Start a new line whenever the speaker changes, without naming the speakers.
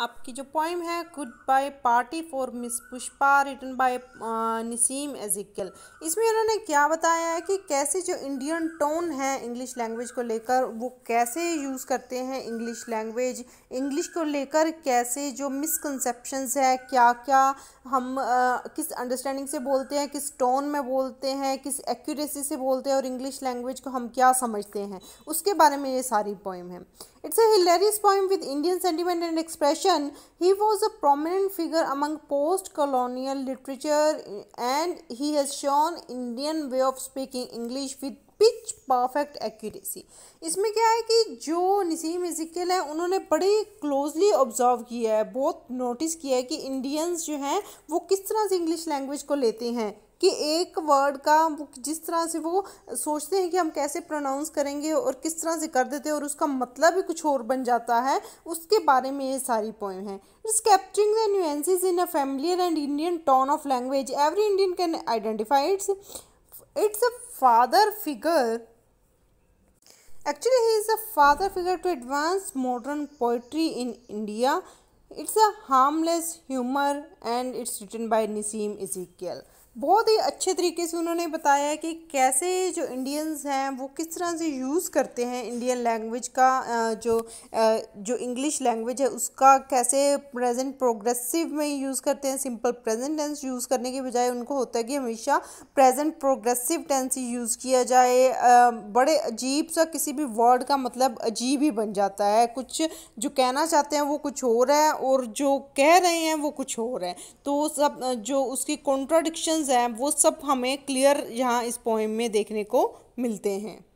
आपकी जो पोइम है good bye party for miss Pushpa written by Nissim Ezekiel इसमें उन्होंने क्या बताया है कि कैसे जो इंडियन टोन है इंग्लिश लैंग्वेज को लेकर वो कैसे यूज़ करते हैं इंग्लिश लैंग्वेज इंग्लिश को लेकर कैसे जो मिसकनसेप्शंस है क्या क्या हम आ, uh, किस अंडरस्टैंडिंग से बोलते हैं किस टोन में बोलते हैं किस एक्यूरेसी से बोलते हैं और इंग्लिश लैंग्वेज को हम क्या समझते हैं उसके बारे में ये सारी पोइम है it's a hilarious poem with Indian sentiment and expression addition, he was a prominent figure among post-colonial literature and he has shown Indian way of speaking English with pitch perfect accuracy इसमें क्या है कि जो Naseem is equal है उन्होंने बड़े closely observe किया है बहुत नोटिस किया है कि इंडियंस जो हैं वो किस तरह से इंग्लिश लैंग्वेज को लेते हैं कि एक वर्ड का जिस तरह से वो सोचते हैं कि हम कैसे प्रोनाउंस करेंगे और किस तरह से कर देते हैं और उसका मतलब ही कुछ और बन जाता है उसके बारे में ये सारी पोएम है it's capturing the nuances in a familiar and Indian tone of language every Indian can identify it's it's a father figure actually he is a father figure to advance modern poetry in India it's a harmless humour and it's written by Nissim Ezekiel बहुत ही अच्छे तरीके से उन्होंने बताया कि कैसे जो इंडियंस हैं वो किस तरह से यूज़ करते हैं इंडियन लैंग्वेज का जो जो इंग्लिश लैंग्वेज है उसका कैसे प्रेजेंट प्रोग्रेसिव में यूज़ करते हैं सिंपल प्रेजेंट टेंस यूज़ करने के बजाय उनको होता है कि हमेशा प्रेजेंट प्रोग्रेसिव टेंस ही यूज़ किया जाए बड़े अजीब सा किसी भी वर्ड का मतलब अजीब ही बन जाता है कुछ जो कहना चाहते हैं वो कुछ हो रहा है और जो कह रहे हैं वो कुछ हो रहा है तो सब जो उसकी कॉन्ट्राडिक्शन इमोशंस हैं वो सब हमें क्लियर यहाँ इस पोएम में देखने को मिलते हैं